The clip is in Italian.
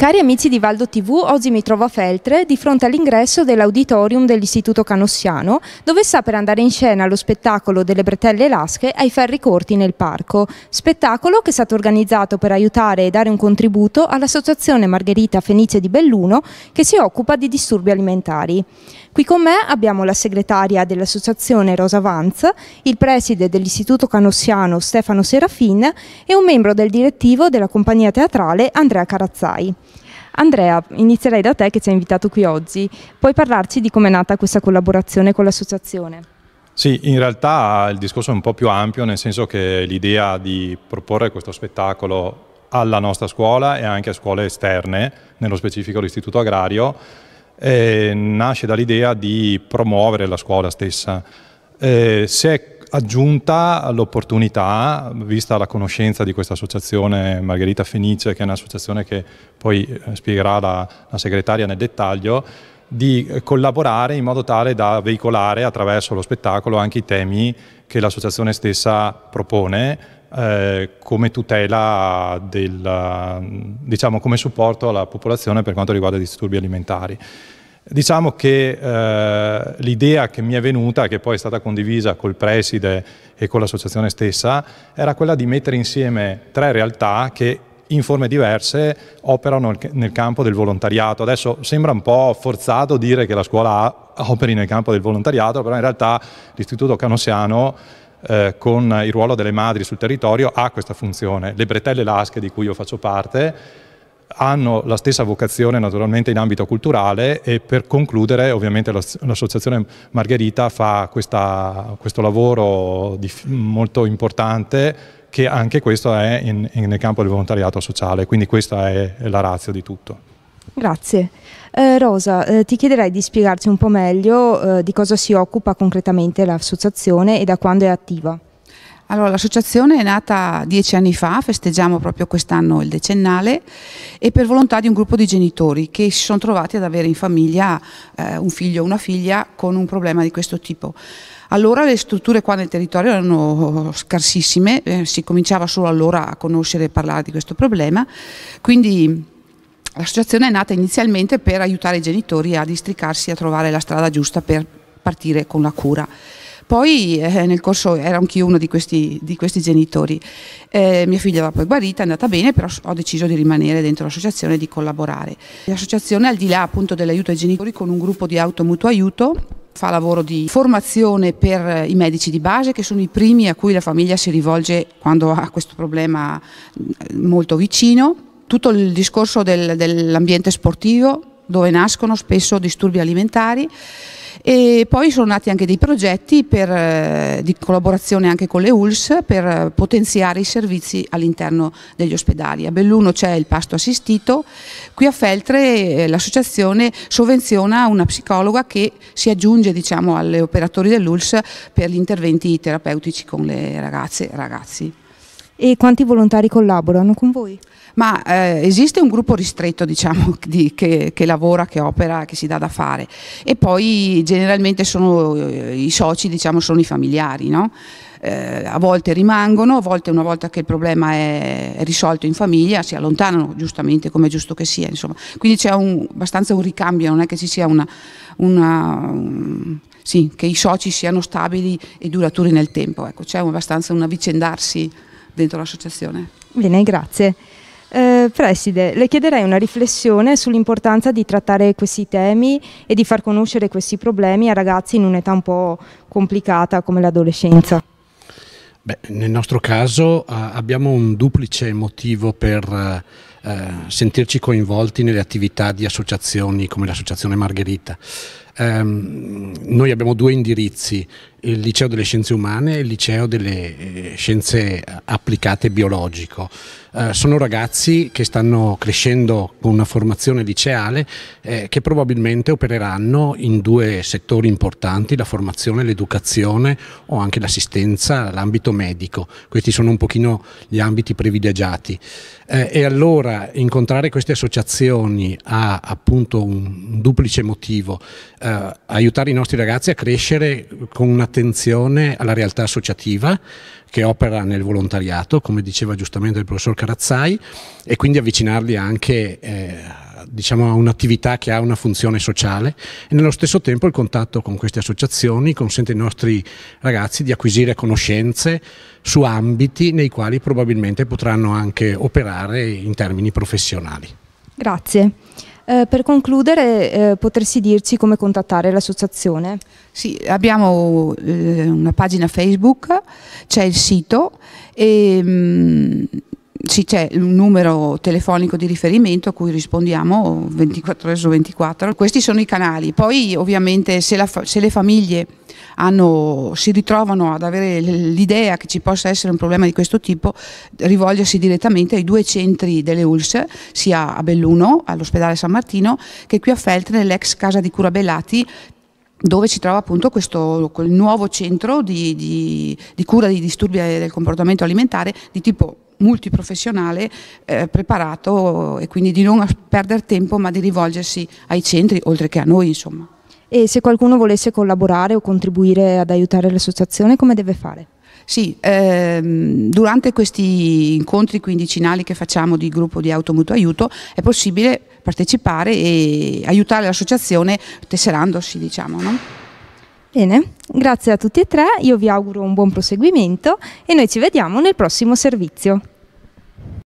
Cari amici di Valdo TV, oggi mi trovo a Feltre di fronte all'ingresso dell'auditorium dell'Istituto Canossiano, dove sta per andare in scena lo spettacolo delle bretelle lasche ai ferri corti nel parco. Spettacolo che è stato organizzato per aiutare e dare un contributo all'Associazione Margherita Fenice di Belluno che si occupa di disturbi alimentari. Qui con me abbiamo la segretaria dell'associazione Rosa Vanz, il preside dell'Istituto Canossiano Stefano Serafin e un membro del direttivo della compagnia teatrale Andrea Carazzai. Andrea, inizierei da te che ci hai invitato qui oggi. Puoi parlarci di come è nata questa collaborazione con l'associazione? Sì, in realtà il discorso è un po' più ampio, nel senso che l'idea di proporre questo spettacolo alla nostra scuola e anche a scuole esterne, nello specifico l'Istituto Agrario, eh, nasce dall'idea di promuovere la scuola stessa. Eh, si è aggiunta l'opportunità, vista la conoscenza di questa associazione Margherita Fenice, che è un'associazione che poi eh, spiegherà la, la segretaria nel dettaglio, di collaborare in modo tale da veicolare attraverso lo spettacolo anche i temi che l'associazione stessa propone eh, come tutela del, diciamo come supporto alla popolazione per quanto riguarda i disturbi alimentari. Diciamo che eh, l'idea che mi è venuta, che poi è stata condivisa col preside e con l'associazione stessa, era quella di mettere insieme tre realtà che in forme diverse operano nel campo del volontariato. Adesso sembra un po' forzato dire che la scuola operi nel campo del volontariato, però in realtà l'Istituto Canossiano eh, con il ruolo delle madri sul territorio ha questa funzione. Le bretelle lasche di cui io faccio parte hanno la stessa vocazione naturalmente in ambito culturale e per concludere ovviamente l'associazione Margherita fa questa, questo lavoro di, molto importante che anche questo è in, in, nel campo del volontariato sociale, quindi questa è la razza di tutto. Grazie. Eh, Rosa, eh, ti chiederei di spiegarci un po' meglio eh, di cosa si occupa concretamente l'associazione e da quando è attiva. Allora, l'associazione è nata dieci anni fa, festeggiamo proprio quest'anno il decennale e per volontà di un gruppo di genitori che si sono trovati ad avere in famiglia eh, un figlio o una figlia con un problema di questo tipo. Allora le strutture qua nel territorio erano scarsissime, eh, si cominciava solo allora a conoscere e parlare di questo problema, quindi L'associazione è nata inizialmente per aiutare i genitori a districarsi e a trovare la strada giusta per partire con la cura. Poi eh, nel corso ero anch'io uno di questi, di questi genitori. Eh, mia figlia va poi guarita, è andata bene, però ho deciso di rimanere dentro l'associazione e di collaborare. L'associazione, al di là appunto dell'aiuto ai genitori, con un gruppo di auto mutuo aiuto, fa lavoro di formazione per i medici di base che sono i primi a cui la famiglia si rivolge quando ha questo problema mm, molto vicino tutto il discorso del, dell'ambiente sportivo dove nascono spesso disturbi alimentari e poi sono nati anche dei progetti per, eh, di collaborazione anche con le ULS per potenziare i servizi all'interno degli ospedali. A Belluno c'è il pasto assistito, qui a Feltre eh, l'associazione sovvenziona una psicologa che si aggiunge diciamo, agli operatori dell'ULS per gli interventi terapeutici con le ragazze e ragazzi. E quanti volontari collaborano con voi? Ma eh, esiste un gruppo ristretto diciamo, di, che, che, lavora, che opera, che si dà da fare e poi generalmente sono, eh, i soci diciamo, sono i familiari. No? Eh, a volte rimangono, a volte una volta che il problema è risolto in famiglia si allontanano giustamente come è giusto che sia, insomma. quindi c'è abbastanza un ricambio, non è che ci sia una, una um, sì, che i soci siano stabili e duraturi nel tempo, ecco, c'è abbastanza un avvicendarsi dentro l'associazione. Bene, grazie. Eh, Preside, le chiederei una riflessione sull'importanza di trattare questi temi e di far conoscere questi problemi a ragazzi in un'età un po' complicata come l'adolescenza. Beh, nel nostro caso eh, abbiamo un duplice motivo per eh, sentirci coinvolti nelle attività di associazioni come l'Associazione Margherita ehm, noi abbiamo due indirizzi, il liceo delle scienze umane e il liceo delle eh, scienze applicate biologico. Eh, sono ragazzi che stanno crescendo con una formazione liceale eh, che probabilmente opereranno in due settori importanti, la formazione, l'educazione o anche l'assistenza, l'ambito medico. Questi sono un pochino gli ambiti privilegiati. Eh, e allora incontrare queste associazioni ha appunto un, un duplice motivo. Eh, a eh, aiutare i nostri ragazzi a crescere con un'attenzione alla realtà associativa che opera nel volontariato, come diceva giustamente il professor Carazzai, e quindi avvicinarli anche eh, diciamo, a un'attività che ha una funzione sociale e nello stesso tempo il contatto con queste associazioni consente ai nostri ragazzi di acquisire conoscenze su ambiti nei quali probabilmente potranno anche operare in termini professionali. Grazie. Eh, per concludere, eh, potresti dirci come contattare l'associazione? Sì, abbiamo eh, una pagina Facebook, c'è il sito e mh, mm, sì, c'è un numero telefonico di riferimento a cui rispondiamo 24 ore su 24. Questi sono i canali. Poi ovviamente se, fa, se le famiglie hanno, si ritrovano ad avere l'idea che ci possa essere un problema di questo tipo, rivolgersi direttamente ai due centri delle ULS, sia a Belluno, all'ospedale San Martino, che qui a Feltre, nell'ex casa di cura Bellati, dove si trova appunto questo nuovo centro di, di, di, cura dei disturbi del comportamento alimentare di tipo multiprofessionale eh, preparato e quindi di non perdere tempo ma di rivolgersi ai centri oltre che a noi insomma. E se qualcuno volesse collaborare o contribuire ad aiutare l'associazione come deve fare? Sì, ehm, durante questi incontri quindicinali che facciamo di gruppo di Automutuo Aiuto è possibile partecipare e aiutare l'associazione tesserandosi, diciamo. No? Bene, grazie a tutti e tre, io vi auguro un buon proseguimento e noi ci vediamo nel prossimo servizio.